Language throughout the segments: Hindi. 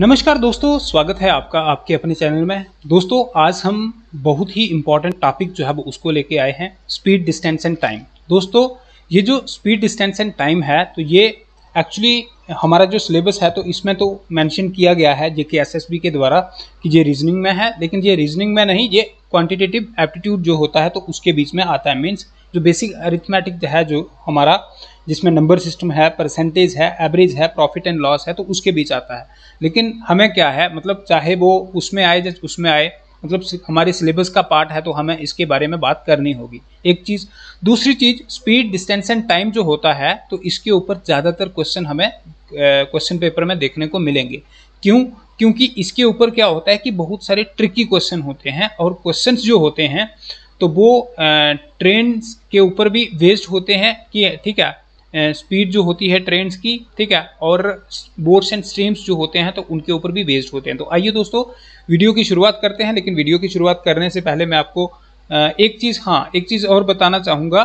नमस्कार दोस्तों स्वागत है आपका आपके अपने चैनल में दोस्तों आज हम बहुत ही इम्पोर्टेंट टॉपिक जो है वो उसको लेके आए हैं स्पीड डिस्टेंस एंड टाइम दोस्तों ये जो स्पीड डिस्टेंस एंड टाइम है तो ये एक्चुअली हमारा जो सिलेबस है तो इसमें तो मेंशन किया गया है जे के एस के द्वारा कि ये रीजनिंग में है लेकिन ये रीजनिंग में नहीं ये क्वान्टिटेटिव एप्टीट्यूड जो होता है तो उसके बीच में आता है मीन्स जो बेसिक अरिथमेटिक है जो हमारा जिसमें नंबर सिस्टम है परसेंटेज है एवरेज है प्रॉफिट एंड लॉस है तो उसके बीच आता है लेकिन हमें क्या है मतलब चाहे वो उसमें आए या उसमें आए मतलब हमारे सिलेबस का पार्ट है तो हमें इसके बारे में बात करनी होगी एक चीज़ दूसरी चीज़ स्पीड डिस्टेंस एंड टाइम जो होता है तो इसके ऊपर ज़्यादातर क्वेश्चन हमें क्वेश्चन पेपर में देखने को मिलेंगे क्यों क्योंकि इसके ऊपर क्या होता है कि बहुत सारे ट्रिकी क्वेश्चन होते हैं और क्वेश्चन जो होते हैं तो वो ट्रेन के ऊपर भी वेस्ट होते हैं कि ठीक है स्पीड जो होती है ट्रेंड्स की ठीक है और बोर्ड्स एंड स्ट्रीम्स जो होते हैं तो उनके ऊपर भी बेस्ड होते हैं तो आइए दोस्तों वीडियो की शुरुआत करते हैं लेकिन वीडियो की शुरुआत करने से पहले मैं आपको एक चीज़ हाँ एक चीज़ और बताना चाहूँगा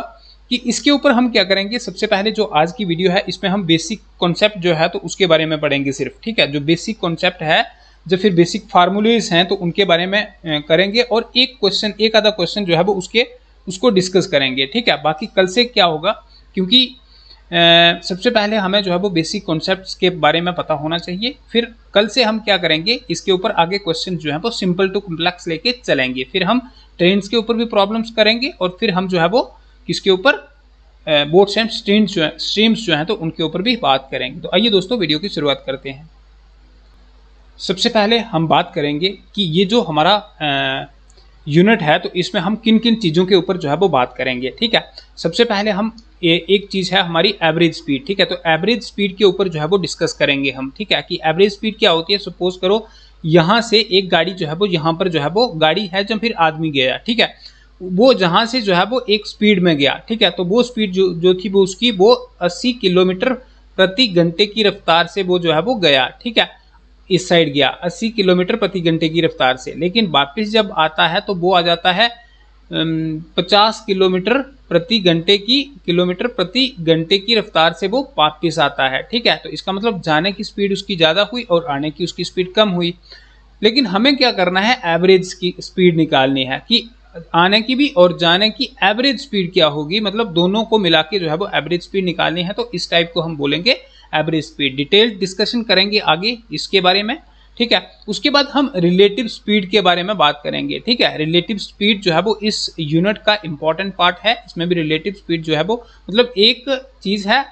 कि इसके ऊपर हम क्या करेंगे सबसे पहले जो आज की वीडियो है इसमें हम बेसिक कॉन्सेप्ट जो है तो उसके बारे में पढ़ेंगे सिर्फ ठीक है जो बेसिक कॉन्सेप्ट है जो फिर बेसिक फार्मूलेज हैं तो उनके बारे में करेंगे और एक क्वेश्चन एक आधा क्वेश्चन जो है वो उसके उसको डिस्कस करेंगे ठीक है बाकी कल से क्या होगा क्योंकि सबसे पहले हमें जो है वो बेसिक कॉन्सेप्ट के बारे में पता होना चाहिए फिर कल से हम क्या करेंगे इसके ऊपर आगे क्वेश्चन जो है वो सिंपल टू कॉम्प्लेक्स लेके चलेंगे फिर हम ट्रेंड्स के ऊपर भी प्रॉब्लम्स करेंगे और फिर हम जो है वो किसके ऊपर बोर्ड्स एंड स्ट्रीम्स जो है स्ट्रीम्स जो हैं तो उनके ऊपर भी बात करेंगे तो आइए दोस्तों वीडियो की शुरुआत करते हैं सबसे पहले हम बात करेंगे कि ये जो हमारा यूनिट है तो इसमें हम किन किन चीज़ों के ऊपर जो है वो बात करेंगे ठीक है सबसे पहले हम ए, एक चीज़ है हमारी एवरेज स्पीड ठीक है तो एवरेज स्पीड के ऊपर जो है वो डिस्कस करेंगे हम ठीक है कि एवरेज स्पीड क्या होती है सपोज करो यहाँ से एक गाड़ी जो है वो यहाँ पर जो है वो गाड़ी है जब फिर आदमी गया ठीक है वो जहाँ से जो है वो एक स्पीड में गया ठीक है तो वो स्पीड जो जो थी वो उसकी वो अस्सी किलोमीटर प्रति घंटे की रफ्तार से वो जो है वो गया ठीक है इस साइड गया 80 किलोमीटर प्रति घंटे की रफ्तार से लेकिन वापस जब आता है तो वो आ जाता है 50 किलोमीटर प्रति घंटे की किलोमीटर प्रति घंटे की रफ्तार से वो वापस आता है ठीक है तो इसका मतलब जाने की स्पीड उसकी ज़्यादा हुई और आने की उसकी स्पीड कम हुई लेकिन हमें क्या करना है एवरेज की स्पीड निकालनी है कि आने की भी और जाने की एवरेज स्पीड क्या होगी मतलब दोनों को मिला के जो है वो एवरेज स्पीड निकालनी है तो इस टाइप को हम बोलेंगे एवरेज स्पीड डिटेल डिस्कशन करेंगे आगे इसके बारे में ठीक है उसके बाद हम रिलेटिव स्पीड के बारे में बात करेंगे ठीक है रिलेटिव स्पीड जो है वो इस यूनिट का इंपॉर्टेंट पार्ट है इसमें भी रिलेटिव स्पीड जो है वो मतलब एक चीज़ है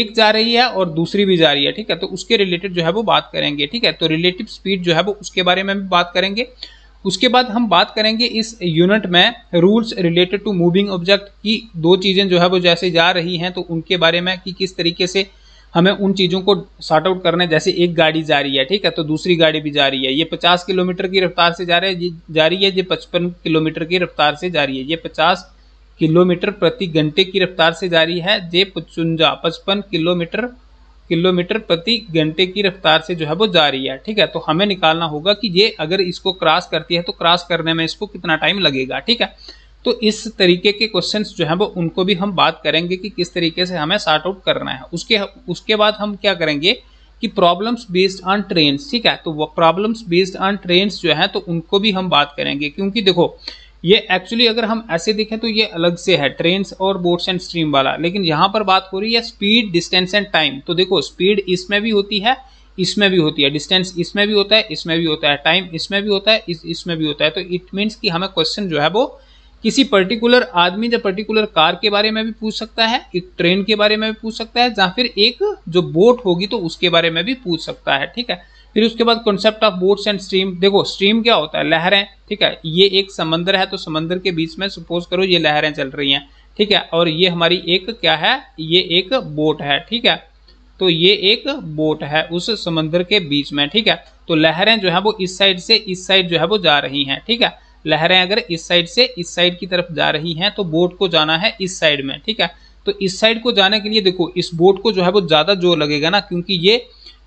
एक जा रही है और दूसरी भी जा रही है ठीक है तो उसके रिलेटेड जो है वो बात करेंगे ठीक है तो रिलेटिव स्पीड जो है वो उसके बारे में भी बात करेंगे उसके बाद हम बात करेंगे इस यूनिट में rules related to moving object की दो चीज़ें जो है वो जैसे जा रही हैं तो उनके बारे में कि किस तरीके से हमें उन चीज़ों को सॉर्ट आउट करना है जैसे एक गाड़ी जा रही है ठीक है तो दूसरी गाड़ी भी जा रही है ये पचास किलोमीटर की रफ्तार से जा रही है जा रही है ये पचपन किलोमीटर की रफ्तार से जा रही है ये पचास किलोमीटर प्रति घंटे की रफ्तार से जा रही है ये पचुंजा पचपन किलोमीटर किलोमीटर प्रति घंटे की रफ्तार से जो है वो जा रही है ठीक है तो हमें निकालना होगा कि ये अगर इसको क्रॉस करती है तो क्रॉस करने में इसको कितना टाइम लगेगा ठीक है तो इस तरीके के क्वेश्चन जो है वो उनको भी हम बात करेंगे कि किस तरीके से हमें सार्ट आउट करना है उसके उसके बाद हम क्या करेंगे कि प्रॉब्लम्स बेस्ड ऑन ट्रेंड्स ठीक है तो वो प्रॉब्लम्स बेस्ड ऑन ट्रेंड्स जो हैं तो उनको भी हम बात करेंगे क्योंकि देखो ये एक्चुअली अगर हम ऐसे देखें तो ये अलग से है ट्रेन और बोट्स एंड स्ट्रीम वाला लेकिन यहाँ पर बात हो रही है स्पीड डिस्टेंस एंड टाइम तो देखो स्पीड इसमें भी होती है इसमें भी होती है डिस्टेंस इसमें भी होता है इसमें भी होता है टाइम इसमें भी होता है इस इसमें भी होता है तो इट मीन्स कि हमें क्वेश्चन जो है वो किसी पर्टिकुलर आदमी या पर्टिकुलर कार के बारे में भी पूछ सकता है एक ट्रेन के बारे में भी पूछ सकता है या फिर एक जो बोट होगी तो उसके बारे में भी पूछ सकता है ठीक है फिर उसके बाद concept of boats and stream देखो स्ट्रीम क्या होता है लहरें ठीक है ये एक समंदर है तो समंदर के बीच में सपोज करो ये लहरें चल रही हैं ठीक है और ये हमारी एक क्या है ये एक बोट है ठीक है तो ये एक बोट है उस समंदर के बीच में ठीक है तो लहरें जो है वो इस साइड से इस साइड जो है वो जा रही हैं ठीक है लहरें अगर इस साइड से इस साइड की तरफ जा रही हैं तो बोट को जाना है इस साइड में ठीक है तो इस साइड को जाने के लिए देखो इस बोट को जो है वो ज़्यादा जोर लगेगा ना क्योंकि ये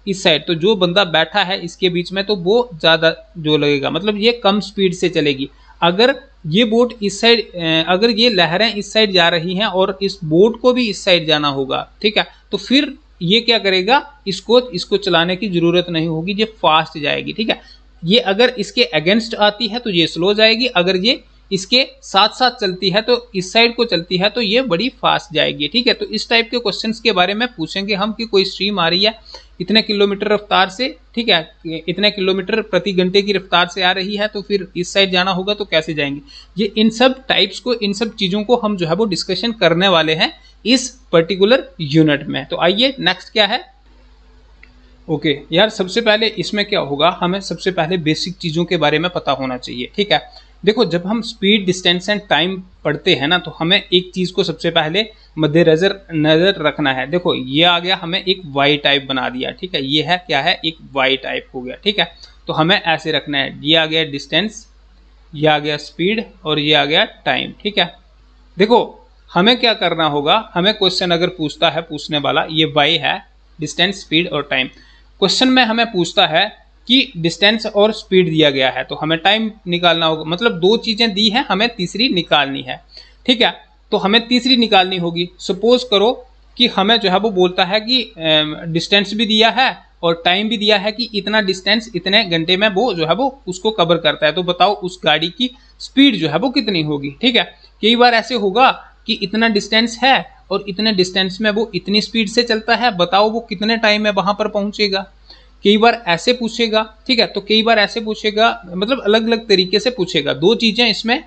इस साइड तो जो बंदा बैठा है इसके बीच में तो वो ज़्यादा जोर लगेगा मतलब ये कम स्पीड से चलेगी अगर ये बोट इस साइड अगर ये लहरें इस साइड जा रही हैं और इस बोट को भी इस साइड जाना होगा ठीक है तो फिर ये क्या करेगा इसको इसको चलाने की ज़रूरत नहीं होगी ये फास्ट जाएगी ठीक है ये अगर इसके अगेंस्ट आती है तो ये स्लो जाएगी अगर ये इसके साथ साथ चलती है तो इस साइड को चलती है तो ये बड़ी फास्ट जाएगी ठीक है तो इस टाइप के क्वेश्चन के बारे में पूछेंगे हम कि कोई स्ट्रीम आ रही है इतने किलोमीटर रफ्तार से ठीक है इतने किलोमीटर प्रति घंटे की रफ्तार से आ रही है तो फिर इस साइड जाना होगा तो कैसे जाएंगे ये इन सब टाइप्स को इन सब चीज़ों को हम जो है वो डिस्कशन करने वाले हैं इस पर्टिकुलर यूनिट में तो आइए नेक्स्ट क्या है ओके okay, यार सबसे पहले इसमें क्या होगा हमें सबसे पहले बेसिक चीज़ों के बारे में पता होना चाहिए ठीक है देखो जब हम स्पीड डिस्टेंस एंड टाइम पढ़ते हैं ना तो हमें एक चीज़ को सबसे पहले मद्देनजर नज़र रखना है देखो ये आ गया हमें एक वाई टाइप बना दिया ठीक है ये है क्या है एक वाई टाइप हो गया ठीक है तो हमें ऐसे रखना है ये आ गया डिस्टेंस ये आ गया स्पीड और ये आ गया टाइम ठीक है देखो हमें क्या करना होगा हमें क्वेश्चन अगर पूछता है पूछने वाला ये वाई है डिस्टेंस स्पीड और टाइम क्वेश्चन में हमें पूछता है कि डिस्टेंस और स्पीड दिया गया है तो हमें टाइम निकालना होगा मतलब दो चीज़ें दी हैं हमें तीसरी निकालनी है ठीक है तो हमें तीसरी निकालनी होगी सपोज करो कि हमें जो है वो बोलता है कि डिस्टेंस भी दिया है और टाइम भी दिया है कि इतना डिस्टेंस इतने घंटे में वो जो है वो उसको कवर करता है तो बताओ उस गाड़ी की स्पीड जो है वो कितनी होगी ठीक है कई बार ऐसे होगा कि इतना डिस्टेंस है और इतने डिस्टेंस में वो इतनी स्पीड से चलता है बताओ वो कितने टाइम में वहाँ पर पहुँचेगा कई बार ऐसे पूछेगा ठीक है तो कई बार ऐसे पूछेगा मतलब अलग अलग तरीके से पूछेगा दो चीज़ें इसमें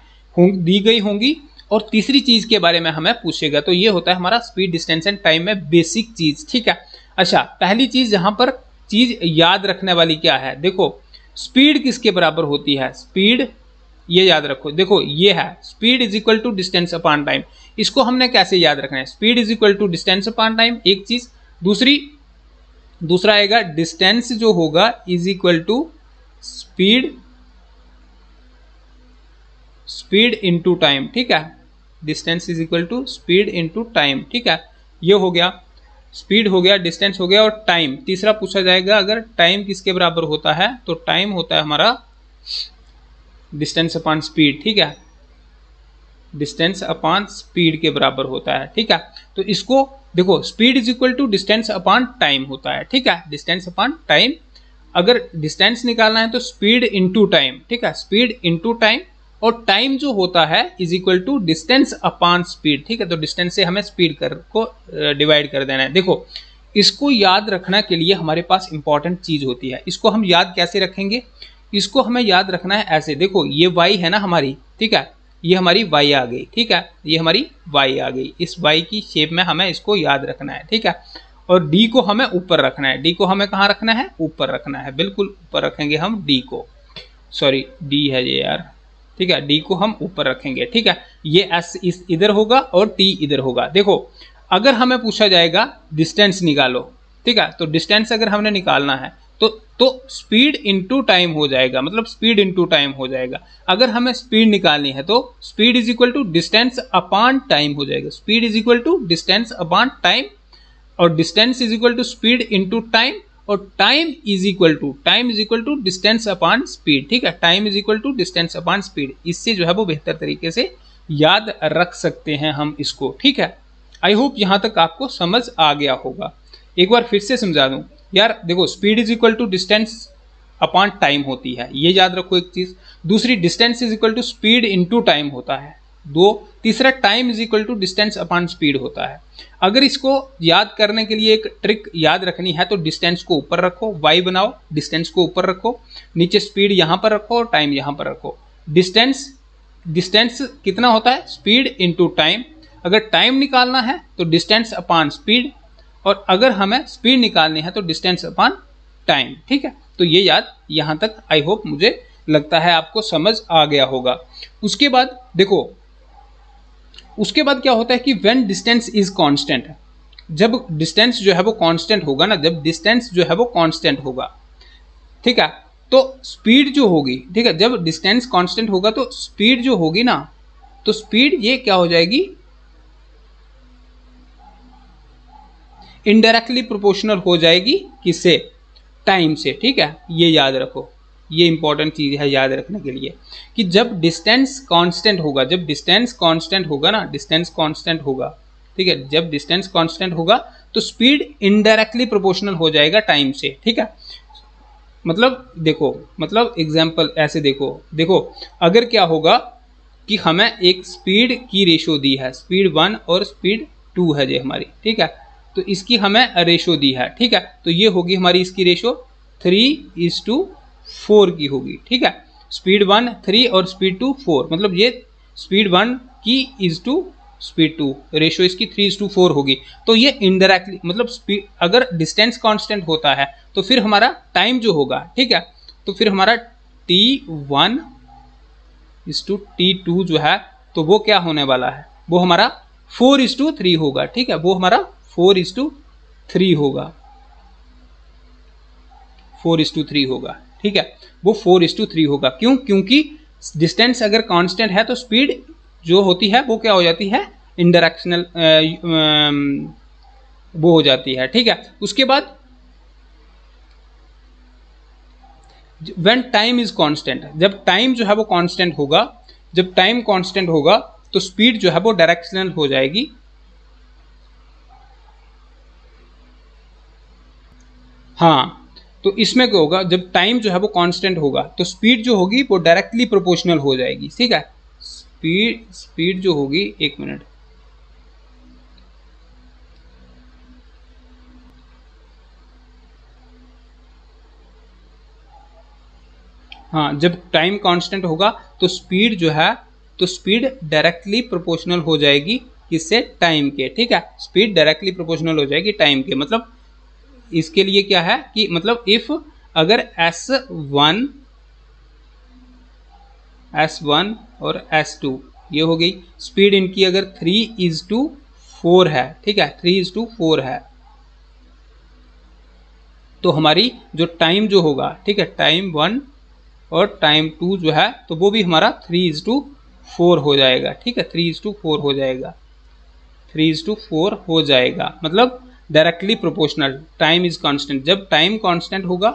दी गई होंगी और तीसरी चीज़ के बारे में हमें पूछेगा तो ये होता है हमारा स्पीड डिस्टेंस एंड टाइम में बेसिक चीज़ ठीक है अच्छा पहली चीज़ यहाँ पर चीज़ याद रखने वाली क्या है देखो स्पीड किसके बराबर होती है स्पीड ये याद रखो देखो ये है speed is equal to distance upon time इसको हमने कैसे याद रखना है speed is equal to distance upon time एक चीज दूसरी दूसरा आएगा डिस्टेंस जो होगा is equal to speed speed to time ठीक है distance is equal to speed to time ठीक है ये हो गया स्पीड हो गया डिस्टेंस हो गया और टाइम तीसरा पूछा जाएगा अगर टाइम किसके बराबर होता है तो टाइम होता है हमारा डिस्टेंस अपॉन स्पीड ठीक है डिस्टेंस अपॉन स्पीड के बराबर होता है ठीक है तो इसको देखो speed is equal to distance upon time होता है ठीक है डिस्टेंस अपॉन टाइम अगर डिस्टेंस निकालना है तो स्पीड इंटू टाइम ठीक है स्पीड इंटू टाइम और टाइम जो होता है is equal to distance upon speed ठीक है तो डिस्टेंस से हमें स्पीड कर को डिवाइड कर देना है देखो इसको याद रखना के लिए हमारे पास इंपॉर्टेंट चीज होती है इसको हम याद कैसे रखेंगे इसको हमें याद रखना है ऐसे देखो ये वाई है ना हमारी ठीक है ये हमारी वाई आ गई ठीक है ये हमारी वाई आ गई इस वाई की शेप में हमें इसको याद रखना है ठीक है और डी को हमें ऊपर रखना है डी को हमें कहाँ रखना है ऊपर रखना है बिल्कुल ऊपर रखेंगे हम डी को सॉरी डी है ये यार ठीक है डी को हम ऊपर रखेंगे ठीक है ये एस इस इधर होगा और टी इधर होगा देखो अगर हमें पूछा जाएगा डिस्टेंस निकालो ठीक है तो डिस्टेंस अगर हमने निकालना है तो तो स्पीड टू टाइम हो जाएगा मतलब स्पीड टू टाइम हो जाएगा अगर हमें स्पीड निकालनी है तो speed is equal to distance upon time हो जाएगा speed is equal to distance upon time और distance is equal to speed into time और time is equal to time is equal to distance upon speed ठीक है time is equal to distance upon speed इससे जो है वो बेहतर तरीके से याद रख सकते हैं हम इसको ठीक है आई होप यहां तक आपको समझ आ गया होगा एक बार फिर से समझा दूं यार देखो speed is equal to distance upon time होती है ये याद रखो एक चीज़ दूसरी distance is equal to speed into time होता है दो तीसरा time is equal to distance upon speed होता है अगर इसको याद करने के लिए एक ट्रिक याद रखनी है तो डिस्टेंस को ऊपर रखो वाई बनाओ डिस्टेंस को ऊपर रखो नीचे स्पीड यहाँ पर रखो और टाइम यहाँ पर रखो डिस्टेंस डिस्टेंस कितना होता है स्पीड इंटू टाइम अगर टाइम निकालना है तो डिस्टेंस अपॉन स्पीड और अगर हमें स्पीड निकालनी है तो डिस्टेंस अपॉन टाइम ठीक है तो ये याद यहां तक आई होप मुझे लगता है आपको समझ आ गया होगा उसके बाद देखो उसके बाद क्या होता है कि वेन डिस्टेंस इज कॉन्स्टेंट जब डिस्टेंस जो है वो कॉन्स्टेंट होगा ना जब डिस्टेंस जो है वो कॉन्स्टेंट होगा ठीक है तो स्पीड जो होगी ठीक है जब डिस्टेंस कॉन्स्टेंट होगा तो स्पीड जो होगी ना तो स्पीड ये क्या हो जाएगी इनडायरेक्टली प्रोपोर्शनल हो जाएगी किससे टाइम से ठीक है ये याद रखो ये इंपॉर्टेंट चीज़ है याद रखने के लिए कि जब डिस्टेंस कांस्टेंट होगा जब डिस्टेंस कांस्टेंट होगा ना डिस्टेंस कांस्टेंट होगा ठीक है जब डिस्टेंस कांस्टेंट होगा तो स्पीड इनडायरेक्टली प्रोपोर्शनल हो जाएगा टाइम से ठीक है मतलब देखो मतलब एग्जाम्पल ऐसे देखो देखो अगर क्या होगा कि हमें एक स्पीड की रेशो दी है स्पीड वन और स्पीड टू है जो हमारी ठीक है तो इसकी हमें रेशो दी है ठीक है तो ये होगी हमारी इसकी ratio three is to four की होगी ठीक है स्पीड वन थ्री और स्पीड टू फोर मतलब ये स्पीड वन की is to speed two ratio इसकी थ्री इज टू फोर होगी तो ये इनडायरेक्टली मतलब स्पीड अगर डिस्टेंस कांस्टेंट होता है तो फिर हमारा टाइम जो होगा ठीक है तो फिर हमारा T one is to T two जो है तो वो क्या होने वाला है वो हमारा फोर इज टू थ्री होगा ठीक है वो हमारा फोर इज टू थ्री होगा फोर इज टू थ्री होगा ठीक है वो फोर इज टू थ्री होगा क्यों क्योंकि डिस्टेंस अगर कांस्टेंट है तो स्पीड जो होती है वो क्या हो जाती है इनडायरेक्शनल वो हो जाती है ठीक है उसके बाद वेन टाइम इज कांस्टेंट जब टाइम जो है वो कांस्टेंट होगा जब टाइम कांस्टेंट होगा तो स्पीड जो है वो डायरेक्शनल हो जाएगी हाँ तो इसमें क्या होगा जब टाइम जो है वो कांस्टेंट होगा तो स्पीड जो होगी वो डायरेक्टली प्रोपोर्शनल हो जाएगी ठीक है स्पीड स्पीड जो होगी एक मिनट हाँ जब टाइम कांस्टेंट होगा तो स्पीड जो है तो स्पीड डायरेक्टली प्रोपोर्शनल हो जाएगी किससे टाइम के ठीक है स्पीड डायरेक्टली प्रोपोर्शनल हो जाएगी टाइम के मतलब इसके लिए क्या है कि मतलब इफ अगर एस वन एस वन और एस टू ये हो गई स्पीड इनकी अगर थ्री इज टू फोर है ठीक है थ्री इज टू फोर है तो हमारी जो टाइम जो होगा ठीक है टाइम वन और टाइम टू जो है तो वो भी हमारा थ्री इज टू फोर हो जाएगा ठीक है थ्री इज टू फोर हो जाएगा थ्री इज टू फोर हो जाएगा मतलब directly proportional time is constant जब टाइम कांस्टेंट होगा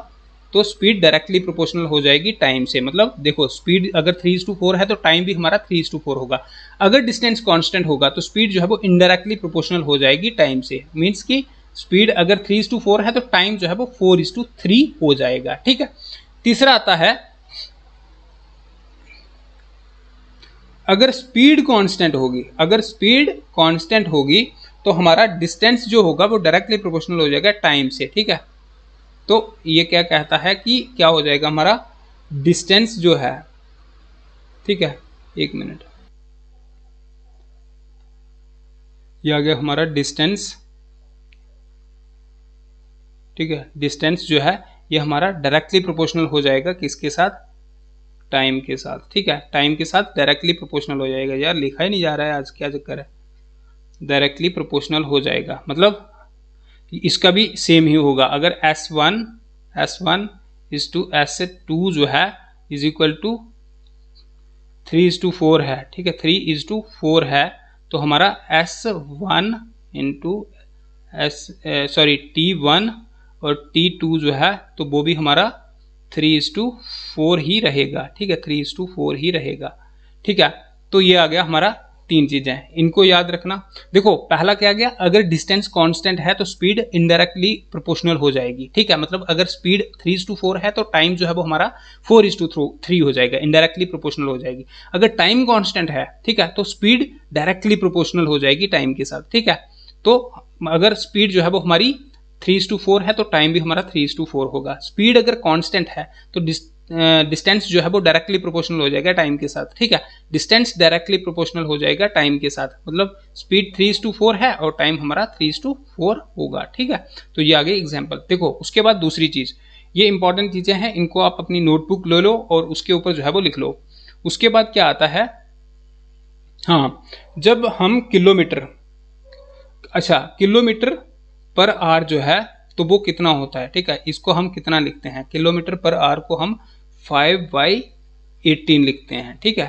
तो स्पीड डायरेक्टली प्रोपोर्शनल हो जाएगी टाइम से मतलब देखो स्पीड अगर थ्री इज टू फोर है तो टाइम भी हमारा थ्री इज टू फोर होगा अगर डिस्टेंस कांस्टेंट होगा तो स्पीड जो है वो इनडायरेक्टली प्रोपोर्शनल हो जाएगी टाइम से मीन्स कि स्पीड अगर थ्री इज टू फोर है तो टाइम जो है वो फोर इज टू थ्री हो जाएगा ठीक है तीसरा आता है अगर स्पीड कांस्टेंट होगी अगर स्पीड कांस्टेंट होगी तो हमारा डिस्टेंस जो होगा वो डायरेक्टली प्रोपोर्शनल हो जाएगा टाइम से ठीक है तो ये क्या कहता है कि क्या हो जाएगा हमारा डिस्टेंस जो है ठीक है एक मिनट ये आ गया हमारा डिस्टेंस ठीक है डिस्टेंस जो है ये हमारा डायरेक्टली प्रोपोर्शनल हो जाएगा किसके साथ टाइम के साथ ठीक है टाइम के साथ डायरेक्टली प्रोपोर्शनल हो जाएगा यार लिखा ही नहीं जा रहा है आज क्या चक्कर है डायरेक्टली प्रोपोर्शनल हो जाएगा मतलब इसका भी सेम ही होगा अगर S one S one is to S two जो है is equal to three is to four है ठीक है थ्री इज टू फोर है तो हमारा S one into S sorry T one और टी टू जो है तो वो भी हमारा थ्री इज टू फोर ही रहेगा ठीक है थ्री इज टू फोर ही रहेगा ठीक है तो ये आ गया हमारा तीन चीज़ें इनको याद रखना देखो पहला क्या गया अगर डिस्टेंस कांस्टेंट है तो स्पीड इनडायरेक्टली प्रोपोर्शनल हो जाएगी ठीक है मतलब अगर speed three is to four है तो टाइम जो है वो हमारा फोर इज टू थ्री हो जाएगा इनडायरेक्टली प्रोपोर्शनल हो जाएगी अगर टाइम कांस्टेंट है ठीक है तो स्पीड डायरेक्टली प्रोपोर्शनल हो जाएगी टाइम के साथ ठीक है तो अगर स्पीड जो है वो हमारी थ्री टू फोर है तो टाइम भी हमारा थ्री टू फोर होगा स्पीड अगर कॉन्स्टेंट है तो डिस्टेंस जो है वो डायरेक्टली प्रोपोर्शनल हो जाएगा टाइम के साथ ठीक है डिस्टेंस डायरेक्टली प्रोपोर्शनल हो जाएगा टाइम के साथ मतलब स्पीड थ्री टू फोर है और टाइम हमारा थ्री टू फोर होगा ठीक है तो ये आगे एग्जाम्पल देखो उसके बाद दूसरी चीज़ ये इंपॉर्टेंट चीज़ें हैं इनको आप अपनी नोटबुक ले लो और उसके ऊपर जो है वो लिख लो उसके बाद क्या आता है हाँ जब हम किलोमीटर अच्छा किलोमीटर पर आर जो है तो वो कितना होता है ठीक है इसको हम कितना लिखते हैं किलोमीटर पर आर को हम फाइव बाई एटीन लिखते हैं ठीक है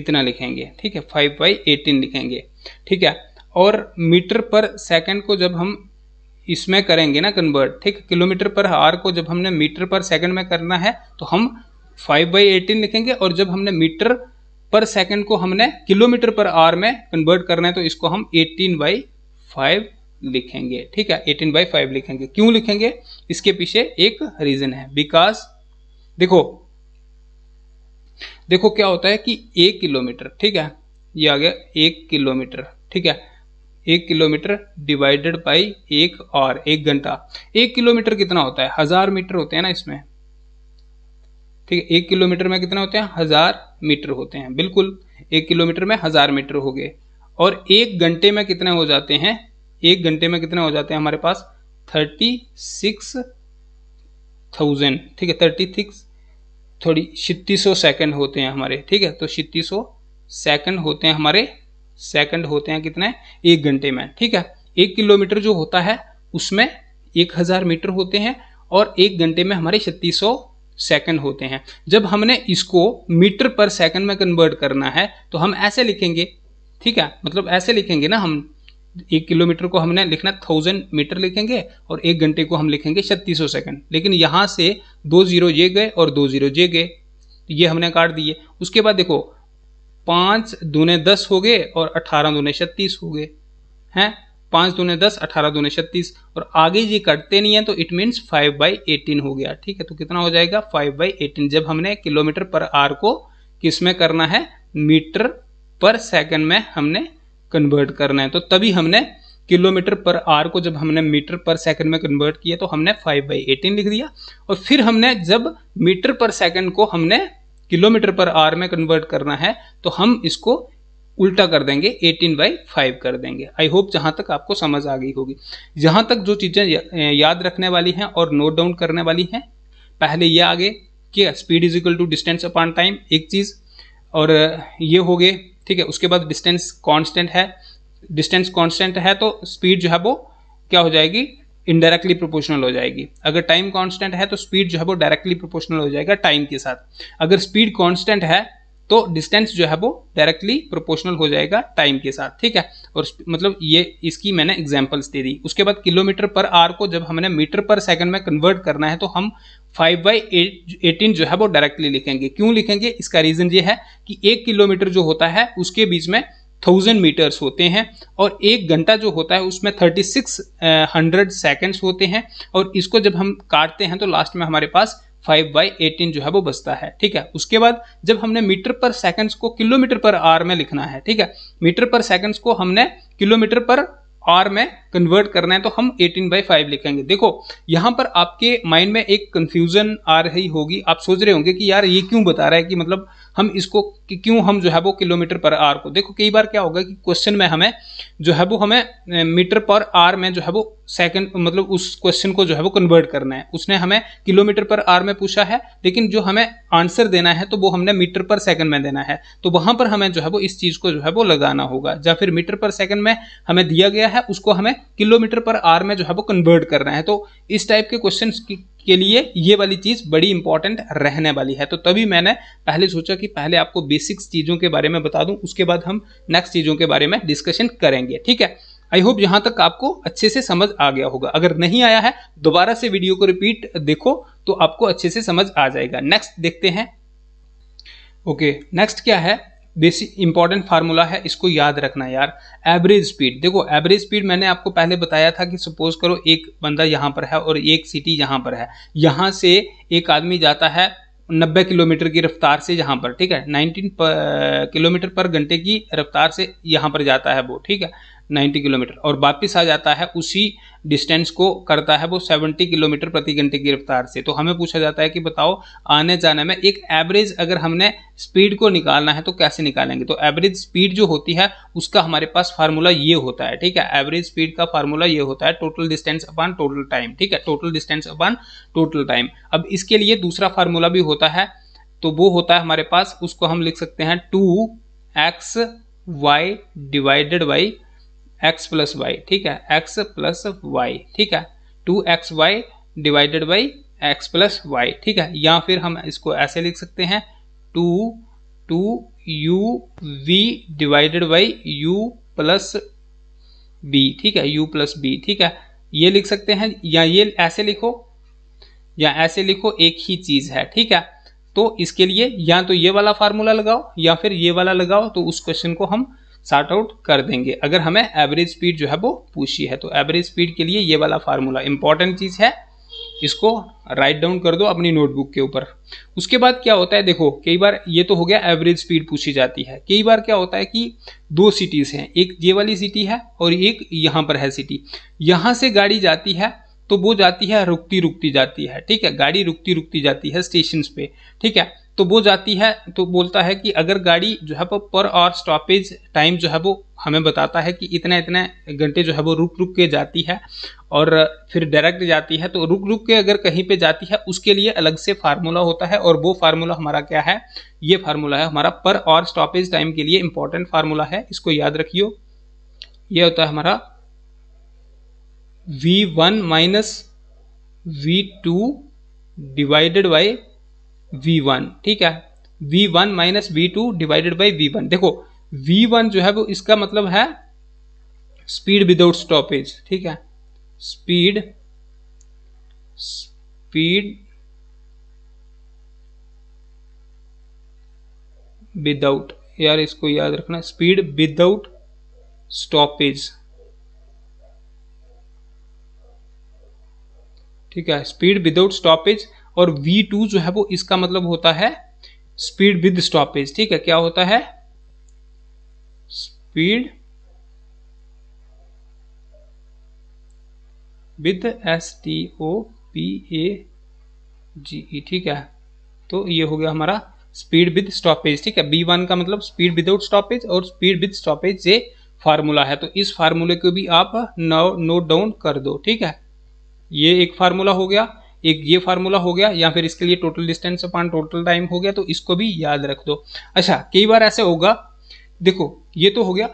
इतना लिखेंगे ठीक है फाइव बाई एटीन लिखेंगे ठीक है और मीटर पर सेकंड को जब हम इसमें करेंगे ना कन्वर्ट ठीक किलोमीटर पर आर को जब हमने मीटर पर सेकंड में करना है तो हम फाइव बाई एटीन लिखेंगे और जब हमने मीटर पर सेकंड को हमने किलोमीटर पर आर में कन्वर्ट करना है तो इसको हम एटीन बाई फाइव लिखेंगे ठीक है एटीन बाई फाइव लिखेंगे क्यों लिखेंगे इसके पीछे एक रीज़न है बिकॉज देखो देखो क्या होता है कि एक किलोमीटर ठीक है ये आ गया एक किलोमीटर ठीक है एक किलोमीटर डिवाइडेड बाई एक और एक घंटा एक किलोमीटर कितना होता है हजार मीटर होते हैं ना इसमें ठीक है एक किलोमीटर में कितना होते हैं हजार मीटर होते हैं बिल्कुल एक किलोमीटर में हजार मीटर हो गए और एक घंटे में कितने हो जाते हैं एक घंटे में कितने हो जाते हैं हमारे पास थर्टी सिक्स थाउजेंड ठीक है थर्टी सिक्स थोड़ी छित्तीसौ सेकंड होते हैं हमारे ठीक है तो छित्तीसौ सेकंड होते हैं हमारे सेकंड होते हैं कितने एक घंटे में ठीक है एक किलोमीटर जो होता है उसमें एक हज़ार मीटर होते हैं और एक घंटे में हमारे छत्तीस सौ सेकंड होते हैं जब हमने इसको मीटर पर सेकंड में कन्वर्ट करना है तो हम ऐसे लिखेंगे ठीक है मतलब ऐसे लिखेंगे ना हम एक किलोमीटर को हमने लिखना थाउजेंड मीटर लिखेंगे और एक घंटे को हम लिखेंगे छत्तीस सौ सेकेंड लेकिन यहाँ से दो जीरो ये गए और दो जीरो ये गए तो ये हमने काट दिए उसके बाद देखो पाँच दूने दस हो गए और अठारह दूने छत्तीस हो गए हैं पाँच दूने दस अठारह दूने छत्तीस और आगे ये कटते नहीं है तो it means five by eighteen हो गया ठीक है तो कितना हो जाएगा फाइव बाई एटीन जब हमने किलोमीटर पर आर को किस में करना है मीटर पर सेकंड में हमने कन्वर्ट करना है तो तभी हमने किलोमीटर पर आर को जब हमने मीटर पर सेकंड में कन्वर्ट किया तो हमने फाइव बाई एटीन लिख दिया और फिर हमने जब मीटर पर सेकंड को हमने किलोमीटर पर आर में कन्वर्ट करना है तो हम इसको उल्टा कर देंगे 18 बाई फाइव कर देंगे आई होप जहाँ तक आपको समझ आ गई होगी जहां तक जो चीज़ें याद रखने वाली हैं और नोट डाउन करने वाली हैं पहले ये आगे कि speed is equal to distance upon time एक चीज़ और ये हो गए ठीक है उसके बाद डिस्टेंस कांस्टेंट है डिस्टेंस कांस्टेंट है तो स्पीड जो है वो क्या हो जाएगी इनडायरेक्टली प्रोपोर्शनल हो जाएगी अगर टाइम कांस्टेंट है तो स्पीड जो है वो डायरेक्टली प्रोपोर्शनल हो जाएगा टाइम के साथ अगर स्पीड कांस्टेंट है तो डिस्टेंस जो है वो डायरेक्टली प्रोपोर्शनल हो जाएगा टाइम के साथ ठीक है और मतलब ये इसकी मैंने एग्जाम्पल्स दे दी उसके बाद किलोमीटर पर आर को जब हमने मीटर पर सेकंड में कन्वर्ट करना है तो हम फाइव बाई एटीन जो है वो डायरेक्टली लिखेंगे क्यों लिखेंगे इसका रीजन ये है कि एक किलोमीटर जो होता है उसके बीच में थाउजेंड मीटर्स होते हैं और एक घंटा जो होता है उसमें थर्टी सिक्स हंड्रेड सेकेंड्स होते हैं और इसको जब हम काटते हैं तो लास्ट में हमारे पास फाइव बाई एटीन जो है वो बचता है ठीक है उसके बाद जब हमने मीटर पर सेकेंड्स को किलोमीटर पर आर में लिखना है ठीक है मीटर पर सेकेंड्स को हमने किलोमीटर पर आर में कन्वर्ट करना है तो हम 18 बाई फाइव लिखेंगे देखो यहाँ पर आपके माइंड में एक कन्फ्यूजन आ रही होगी आप सोच रहे होंगे कि यार ये क्यों बता रहा है कि मतलब हम इसको कि क्यों हम जो है वो किलोमीटर पर आर को देखो कई बार क्या होगा कि क्वेश्चन में हमें जो है वो हमें मीटर पर आर में जो है वो सेकंड मतलब उस क्वेश्चन को जो है वो कन्वर्ट करना है उसने हमें किलोमीटर पर आर में पूछा है लेकिन जो हमें आंसर देना है तो वो हमने मीटर पर सेकंड में देना है तो वहां पर हमें जो है वो इस चीज़ को जो है वो लगाना होगा या फिर मीटर पर सेकंड में हमें दिया गया है उसको हमें किलोमीटर पर आर में जो है वो कन्वर्ट करना है तो इस टाइप के क्वेश्चन के लिए ये वाली चीज़ बड़ी इंपॉर्टेंट रहने वाली है तो तभी मैंने पहले सोचा कि पहले आपको बेसिक्स चीज़ों के बारे में बता दूं उसके बाद हम नेक्स्ट चीज़ों के बारे में डिस्कशन करेंगे ठीक है आई होप यहाँ तक आपको अच्छे से समझ आ गया होगा अगर नहीं आया है दोबारा से वीडियो को रिपीट देखो तो आपको अच्छे से समझ आ जाएगा नेक्स्ट देखते हैं ओके okay, नेक्स्ट क्या है बेसिक इंपॉर्टेंट फार्मूला है इसको याद रखना यार एवरेज स्पीड देखो एवरेज स्पीड मैंने आपको पहले बताया था कि सपोज करो एक बंदा यहाँ पर है और एक सिटी यहाँ पर है यहाँ से एक आदमी जाता है 90 किलोमीटर की रफ्तार से यहाँ पर ठीक है 19 किलोमीटर पर घंटे की रफ्तार से यहाँ पर जाता है वो ठीक है 90 किलोमीटर और वापस आ जाता है उसी डिस्टेंस को करता है वो 70 किलोमीटर प्रति घंटे की रफ्तार से तो हमें पूछा जाता है कि बताओ आने जाने में एक एवरेज अगर हमने स्पीड को निकालना है तो कैसे निकालेंगे तो एवरेज स्पीड जो होती है उसका हमारे पास फार्मूला ये होता है ठीक है एवरेज स्पीड का फार्मूला ये होता है total distance upon total time ठीक है total distance upon total time अब इसके लिए दूसरा फार्मूला भी होता है तो वो होता है हमारे पास उसको हम लिख सकते हैं two x Y divided by X plus Y ठीक है एक्स प्लस वाई ठीक है two x Y divided by X plus Y ठीक है या फिर हम इसको ऐसे लिख सकते हैं two two U V divided by U plus B ठीक है यू प्लस बी ठीक है ये लिख सकते हैं या ये ऐसे लिखो या ऐसे लिखो एक ही चीज़ है ठीक है तो इसके लिए या तो ये वाला फार्मूला लगाओ या फिर ये वाला लगाओ तो उस क्वेश्चन को हम सार्ट आउट कर देंगे अगर हमें एवरेज स्पीड जो है वो पूछी है तो एवरेज स्पीड के लिए ये वाला फार्मूला इंपॉर्टेंट चीज़ है इसको राइट डाउन कर दो अपनी नोटबुक के ऊपर उसके बाद क्या होता है देखो कई बार ये तो हो गया एवरेज स्पीड पूछी जाती है कई बार क्या होता है कि दो सिटीज़ हैं एक ये वाली सिटी है और एक यहाँ पर है सिटी यहाँ से गाड़ी जाती है तो वो जाती है रुकती रुकती जाती है ठीक है गाड़ी रुकती रुकती जाती है स्टेशन पे ठीक है तो वो जाती है तो बोलता है कि अगर गाड़ी जो है वो पर और स्टॉपेज टाइम जो है वो हमें बताता है कि इतने इतने घंटे जो है वो रुक रुक के जाती है और फिर डायरेक्ट जाती है तो रुक रुक के अगर कहीं पे जाती है उसके लिए अलग से फार्मूला होता है और वो फार्मूला हमारा क्या है ये फार्मूला है हमारा पर और स्टॉपेज टाइम के लिए इंपॉर्टेंट फार्मूला है इसको याद रखियो ये होता है हमारा V one minus V two divided by V one ठीक है V one minus V two divided by V one देखो वी वन जो है वो इसका मतलब है स्पीड विदाउट स्टॉपेज ठीक है स्पीड स्पीड विदाउट यार इसको याद रखना स्पीड विदाउट स्टॉपेज ठीक है स्पीड विदाउट स्टॉपेज और V2 जो है वो इसका मतलब होता है स्पीड विद स्टॉपेज ठीक है क्या होता है speed with S T O P A G E ठीक है तो ये हो गया हमारा स्पीड विद स्टॉपेज ठीक है बी वन का मतलब स्पीड विदाउट स्टॉपेज और स्पीड विद स्टॉपेज ये फार्मूला है तो इस फार्मूले को भी आप नोट डाउन कर दो ठीक है ये एक फार्मूला हो गया एक ये फार्मूला हो गया या फिर इसके लिए total distance upon total time हो गया तो इसको भी याद रख दो अच्छा कई बार ऐसे होगा देखो ये तो हो गया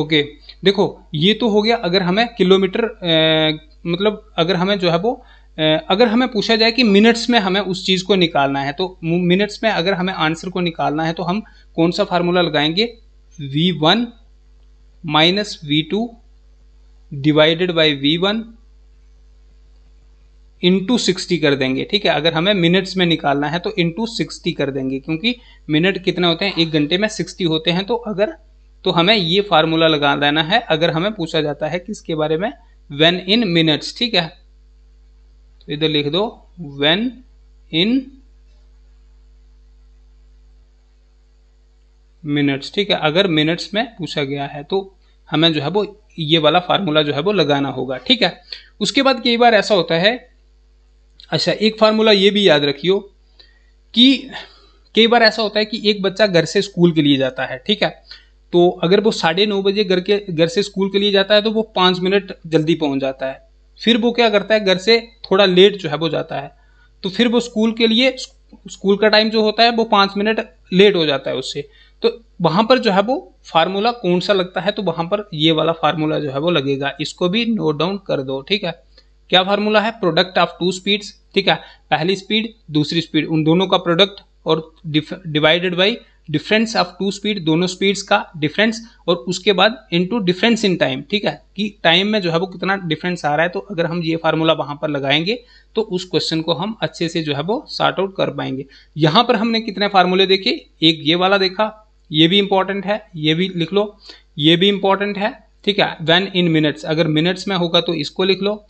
ओके देखो ये तो हो गया अगर हमें किलोमीटर मतलब अगर हमें जो है वो अगर हमें पूछा जाए कि मिनट्स में हमें उस चीज़ को निकालना है तो मिनट्स में अगर हमें आंसर को निकालना है तो हम कौन सा फार्मूला लगाएंगे V one minus V two divided by V one into sixty कर देंगे ठीक है अगर हमें मिनट्स में निकालना है तो इंटू सिक्सटी कर देंगे क्योंकि मिनट कितने होते हैं एक घंटे में सिक्सटी होते हैं तो अगर तो हमें ये फार्मूला लगा देना है अगर हमें पूछा जाता है किसके बारे में वेन इन मिनट्स ठीक है तो इधर लिख दो वेन इन मिनट्स ठीक है अगर मिनट्स में पूछा गया है तो हमें जो है वो ये वाला फार्मूला जो है वो लगाना होगा ठीक है उसके बाद कई बार ऐसा होता है अच्छा एक फार्मूला ये भी याद रखियो कि कई बार ऐसा होता है कि एक बच्चा घर से स्कूल के लिए जाता है ठीक है तो अगर वो साढ़े नौ बजे घर के घर से स्कूल के लिए जाता है तो वो पाँच मिनट जल्दी पहुंच जाता है फिर वो क्या करता है घर से थोड़ा लेट जो है वो जाता है तो फिर वो स्कूल के लिए स्कूल का टाइम जो होता है वो पाँच मिनट लेट हो जाता है उससे तो वहां पर जो है वो फार्मूला कौन सा लगता है तो वहां पर ये वाला फार्मूला जो है वो लगेगा इसको भी नोट डाउन कर दो ठीक है क्या फार्मूला है प्रोडक्ट ऑफ टू स्पीड्स ठीक है पहली स्पीड दूसरी स्पीड उन दोनों का प्रोडक्ट और divided by difference of two speed दोनों स्पीड्स का डिफरेंस और उसके बाद इनटू डिफरेंस इन टाइम ठीक है कि टाइम में जो है वो कितना डिफरेंस आ रहा है तो अगर हम ये फार्मूला वहां पर लगाएंगे तो उस क्वेश्चन को हम अच्छे से जो है वो सॉर्ट आउट कर पाएंगे यहां पर हमने कितने फार्मूले देखे एक ये वाला देखा ये भी इंपॉर्टेंट है ये भी लिख लो ये भी इंपॉर्टेंट है ठीक है वैन इन मिनट्स अगर मिनट्स में होगा तो इसको लिख लो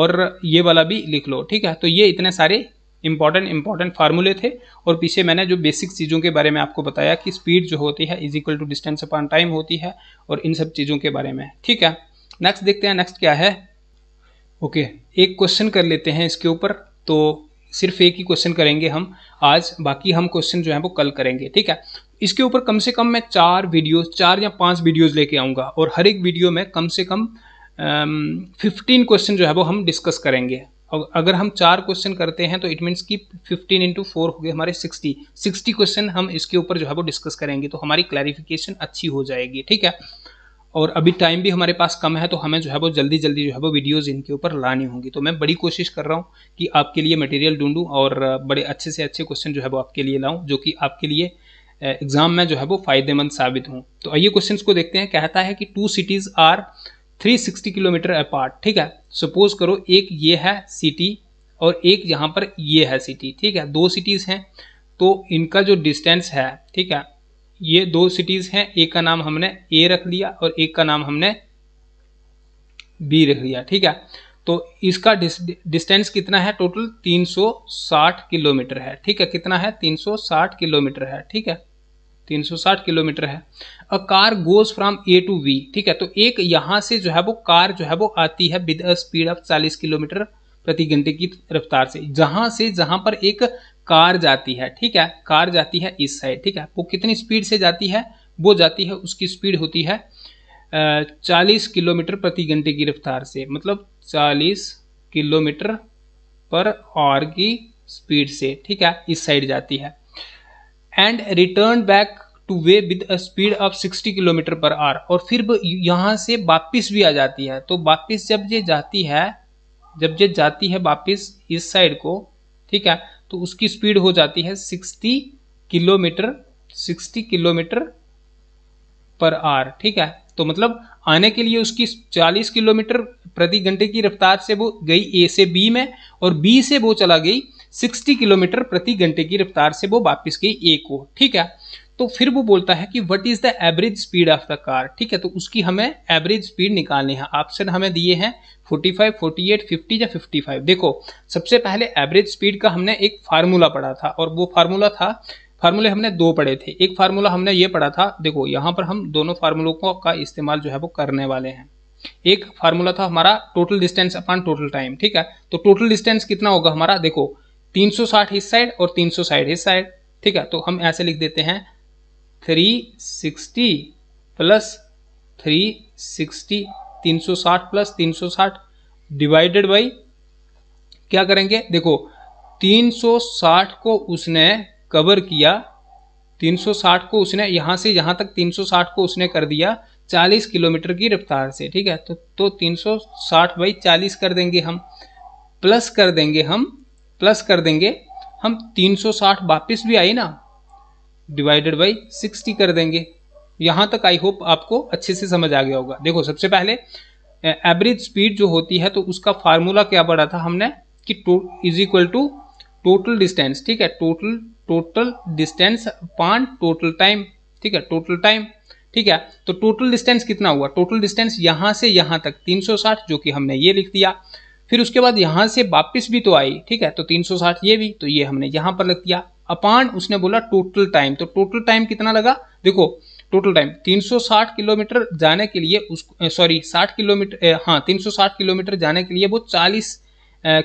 और ये वाला भी लिख लो ठीक है तो ये इतने सारे इंपॉर्टेंट इंपॉर्टेंट फार्मूले थे और पीछे मैंने जो बेसिक चीज़ों के बारे में आपको बताया कि स्पीड जो होती है is equal to distance upon time होती है और इन सब चीज़ों के बारे में ठीक है नेक्स्ट देखते हैं नेक्स्ट क्या है ओके okay, एक क्वेश्चन कर लेते हैं इसके ऊपर तो सिर्फ एक ही क्वेश्चन करेंगे हम आज बाकी हम क्वेश्चन जो है वो कल करेंगे ठीक है इसके ऊपर कम से कम मैं चार वीडियोस चार या पांच वीडियोस लेके आऊँगा और हर एक वीडियो में कम से कम फिफ्टीन क्वेश्चन जो है वो हम डिस्कस करेंगे और अगर हम चार क्वेश्चन करते हैं तो इट मीन्स कि फिफ्टीन इंटू फोर हो गए हमारे सिक्सटी सिक्सटी क्वेश्चन हम इसके ऊपर जो है वो डिस्कस करेंगे तो हमारी क्लैरिफिकेशन अच्छी हो जाएगी ठीक है और अभी टाइम भी हमारे पास कम है तो हमें जो है वो जल्दी जल्दी जो है वो वीडियोस इनके ऊपर लानी होंगी तो मैं बड़ी कोशिश कर रहा हूँ कि आपके लिए मटेरियल ढूंढूँ और बड़े अच्छे से अच्छे क्वेश्चन जो है वो आपके लिए लाऊँ जो कि आपके लिए एग्ज़ाम में जो है वो फ़ायदेमंद साबित हों तो आइए क्वेश्चन को देखते हैं कहता है कि two cities are 360 kilometre apart ठीक है सपोज करो एक ये है सिटी और एक यहाँ पर ये है सिटी ठीक है दो सिटीज़ हैं तो इनका जो डिस्टेंस है ठीक है ये दो सिटीज़ हैं एक का नाम हमने ए रख लिया और एक का नाम हमने बी रख लिया ठीक है तो इसका डिस्टेंस कितना है टोटल 360 किलोमीटर है ठीक है कितना है 360 किलोमीटर है ठीक है 360 किलोमीटर है a car goes from A to V ठीक है तो एक यहाँ से जो है वो कार जो है वो आती है with a speed of 40 kilometre प्रति घंटे की रफ्तार से जहाँ से जहाँ पर एक कार जाती है ठीक है कार जाती है इस साइड ठीक है वो कितनी स्पीड से जाती है वो जाती है उसकी स्पीड होती है चालीस किलोमीटर प्रति घंटे की रफ्तार से मतलब चालीस किलोमीटर पर आवर की स्पीड से ठीक है इस साइड जाती है and return back to way with speed of 60 kilometre per hour और फिर यहाँ से वापस भी आ जाती है तो वापस जब ये जाती है जब ये जाती है वापस इस साइड को ठीक है तो उसकी स्पीड हो जाती है 60 किलोमीटर 60 किलोमीटर पर आर ठीक है तो मतलब आने के लिए उसकी 40 किलोमीटर प्रति घंटे की रफ्तार से वो गई ए से बी में और बी से वो चला गई 60 किलोमीटर प्रति घंटे की रफ्तार से वो वापस गई ए को ठीक है तो फिर वो बोलता है कि what is the average speed of the car ठीक है तो उसकी हमें एवरेज स्पीड निकालनी है ऑप्शन हमें दिए हैं 45, 48, 50 या 55 देखो सबसे पहले एवरेज स्पीड का हमने एक फार्मूला पढ़ा था और वो फार्मूला था फार्मूले हमने दो पढ़े थे एक फार्मूला हमने ये पढ़ा था देखो यहाँ पर हम दोनों फार्मूलों को का इस्तेमाल जो है वो करने वाले हैं एक फार्मूला था हमारा total distance upon total time ठीक है तो टोटल डिस्टेंस कितना होगा हमारा देखो तीन सौ साठ इस साइड और साइड इस साइड ठीक है तो हम ऐसे लिख देते हैं three sixty plus three sixty तीन सौ साठ प्लस तीन सौ साठ डिवाइडेड बाई क्या करेंगे देखो तीन सौ साठ को उसने कवर किया 360 को उसने यहां से यहां तक 360 को उसने कर दिया 40 किलोमीटर की रफ्तार से ठीक है तो तो 360 बाई चालीस कर देंगे हम प्लस कर देंगे हम प्लस कर देंगे हम 360 वापस भी आई ना डिवाइडेड बाई 60 कर देंगे यहाँ तक आई होप आपको अच्छे से समझ आ गया होगा देखो सबसे पहले एवरेज स्पीड जो होती है तो उसका फार्मूला क्या पड़ा था हमने कि is equal to total distance ठीक है total total distance upon total time ठीक है टोटल टाइम ठीक है तो टोटल डिस्टेंस कितना हुआ टोटल डिस्टेंस यहाँ से यहाँ तक 360 जो कि हमने ये लिख दिया फिर उसके बाद यहाँ से वापिस भी तो आई ठीक है तो तीन ये भी तो ये हमने यहाँ पर लग दिया अपान उसने बोला टोटल टाइम तो टोटल टाइम कितना लगा देखो टोटल टाइम 360 किलोमीटर जाने के लिए उस सॉरी 60 किलोमीटर हाँ 360 किलोमीटर जाने के लिए वो 40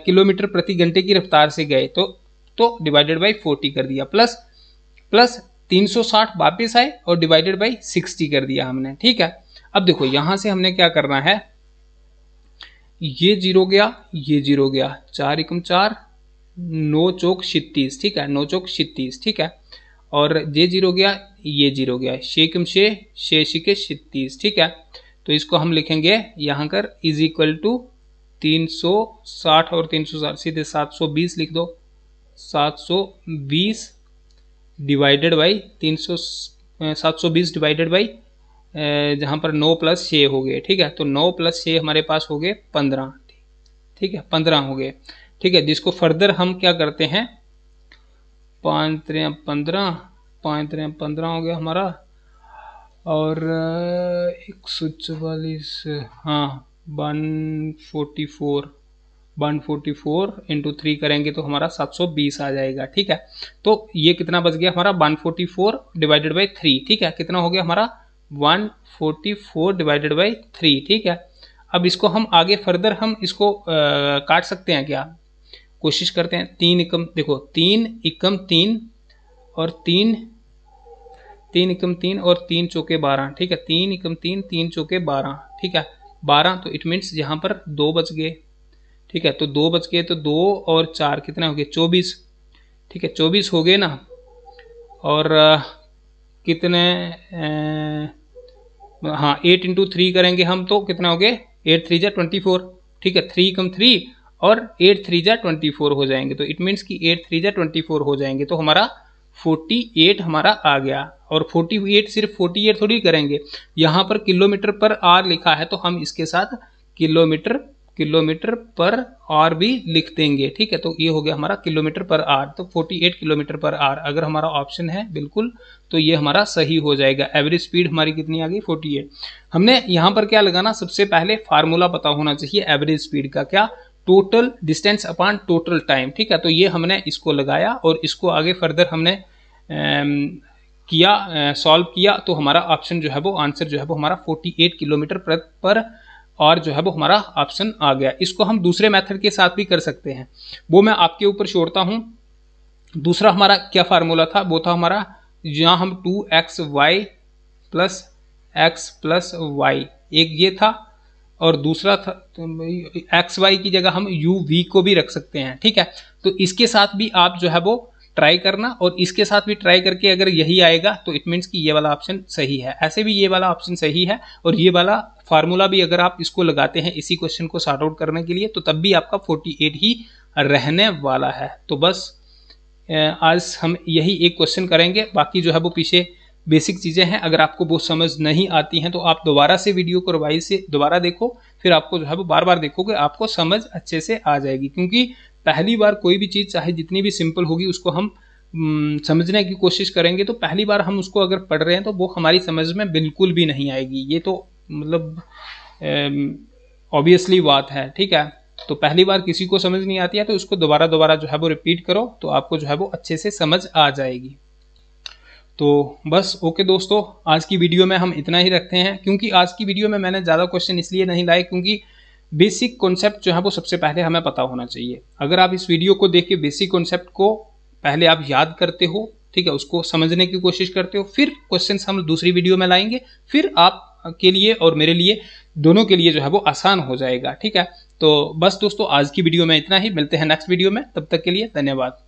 किलोमीटर प्रति घंटे की रफ्तार से गए तो तो डिवाइडेड बाई 40 कर दिया प्लस प्लस 360 वापस आए और डिवाइडेड बाई 60 कर दिया हमने ठीक है अब देखो यहाँ से हमने क्या करना है ये जीरो गया ये जीरो गया चार एकम चार नौ चौक छत्तीस ठीक है नौ चौक छत्तीस ठीक है और ये जीरो गया ये जीरो गया एकम छः छः छिके छत्तीस ठीक है तो इसको हम लिखेंगे यहाँ कर इज इक्वल टू तीन सौ साठ और तीन सौ साठ सीधे सात सौ बीस लिख दो सात सौ बीस डिवाइडेड बाई तीन सौ सात सौ बीस डिवाइडेड बाई जहाँ पर नौ प्लस छः हो गए ठीक है तो नौ प्लस छः हमारे पास हो गए पंद्रह ठीक है पंद्रह हो गए ठीक है जिसको फर्दर हम क्या करते हैं पाँच त्रे पंद्रह पाँच त्रे पंद्रह हो गया हमारा और एक सौ चवालीस हाँ one forty four one forty four into three करेंगे तो हमारा सात सौ बीस आ जाएगा ठीक है तो ये कितना बच गया हमारा one forty four divided by three ठीक है कितना हो गया हमारा one forty four divided by three ठीक है अब इसको हम आगे फर्दर हम इसको आ, काट सकते हैं क्या कोशिश करते हैं तीन इकम देखो तीन इकम तीन और तीन तीन इकम तीन और तीन चौके बारह ठीक है तीन इकम तीन तीन चौके बारह ठीक है बारह तो इट मीन्स यहाँ पर दो बच गए ठीक है तो दो बच गए तो दो और चार कितने हो गए चौबीस ठीक है चौबीस हो गए ना और कितने हाँ एट इंटू थ्री करेंगे हम तो कितना हो गए एट थ्री जा ट्वेंटी फोर ठीक है थ्री कम थ्री और एट थ्री जा ट्वेंटी फोर हो जाएंगे तो इट मीन्स कि एट थ्री जा ट्वेंटी फोर हो जाएंगे तो हमारा फोर्टी एट हमारा आ गया और फोर्टी एट सिर्फ फोर्टी एट थोड़ी करेंगे यहाँ पर किलोमीटर पर आर लिखा है तो हम इसके साथ किलोमीटर किलोमीटर पर आर भी लिख देंगे ठीक है तो ये हो गया हमारा किलोमीटर पर आर तो 48 किलोमीटर पर आर अगर हमारा ऑप्शन है बिल्कुल तो ये हमारा सही हो जाएगा एवरेज स्पीड हमारी कितनी आ गई 48 हमने यहाँ पर क्या लगाना सबसे पहले फार्मूला पता होना चाहिए एवरेज स्पीड का क्या total distance upon total time ठीक है तो ये हमने इसको लगाया और इसको आगे फर्दर हमने एम, किया सॉल्व किया तो हमारा ऑप्शन जो है वो आंसर जो है वो हमारा 48 किलोमीटर पर और जो है वो हमारा ऑप्शन आ गया इसको हम दूसरे मेथड के साथ भी कर सकते हैं वो मैं आपके ऊपर छोड़ता हूँ दूसरा हमारा क्या फार्मूला था वो था हमारा यहाँ हम two x y plus x plus y एक ये था और दूसरा था एक्स तो, वाई की जगह हम यू वी को भी रख सकते हैं ठीक है तो इसके साथ भी आप जो है वो ट्राई करना और इसके साथ भी ट्राई करके अगर यही आएगा तो इट मीन्स कि ये वाला ऑप्शन सही है ऐसे भी ये वाला ऑप्शन सही है और ये वाला फार्मूला भी अगर आप इसको लगाते हैं इसी क्वेश्चन को सॉर्ट आउट करने के लिए तो तब भी आपका 48 ही रहने वाला है तो बस आज हम यही एक क्वेश्चन करेंगे बाकी जो है वो पीछे बेसिक चीज़ें हैं अगर आपको वो समझ नहीं आती हैं तो आप दोबारा से वीडियो को रिवाइज से दोबारा देखो फिर आपको जो है वो बार बार देखोगे आपको समझ अच्छे से आ जाएगी क्योंकि पहली बार कोई भी चीज़ चाहे जितनी भी सिंपल होगी उसको हम समझने की कोशिश करेंगे तो पहली बार हम उसको अगर पढ़ रहे हैं तो वो हमारी समझ में बिल्कुल भी नहीं आएगी ये तो मतलब ऑब्वियसली बात है ठीक है तो पहली बार किसी को समझ नहीं आती है तो उसको दोबारा दोबारा जो है वो रिपीट करो तो आपको जो है वो अच्छे से समझ आ जाएगी तो बस ओके दोस्तों आज की वीडियो में हम इतना ही रखते हैं क्योंकि आज की वीडियो में मैंने ज़्यादा क्वेश्चन इसलिए नहीं लाए क्योंकि बेसिक कॉन्सेप्ट जो है वो सबसे पहले हमें पता होना चाहिए अगर आप इस वीडियो को देख के बेसिक कॉन्सेप्ट को पहले आप याद करते हो ठीक है उसको समझने की कोशिश करते हो फिर क्वेश्चन हम दूसरी वीडियो में लाएंगे फिर आप के लिए और मेरे लिए दोनों के लिए जो है वो आसान हो जाएगा ठीक है तो बस दोस्तों आज की वीडियो में इतना ही मिलते हैं नेक्स्ट वीडियो में तब तक के लिए धन्यवाद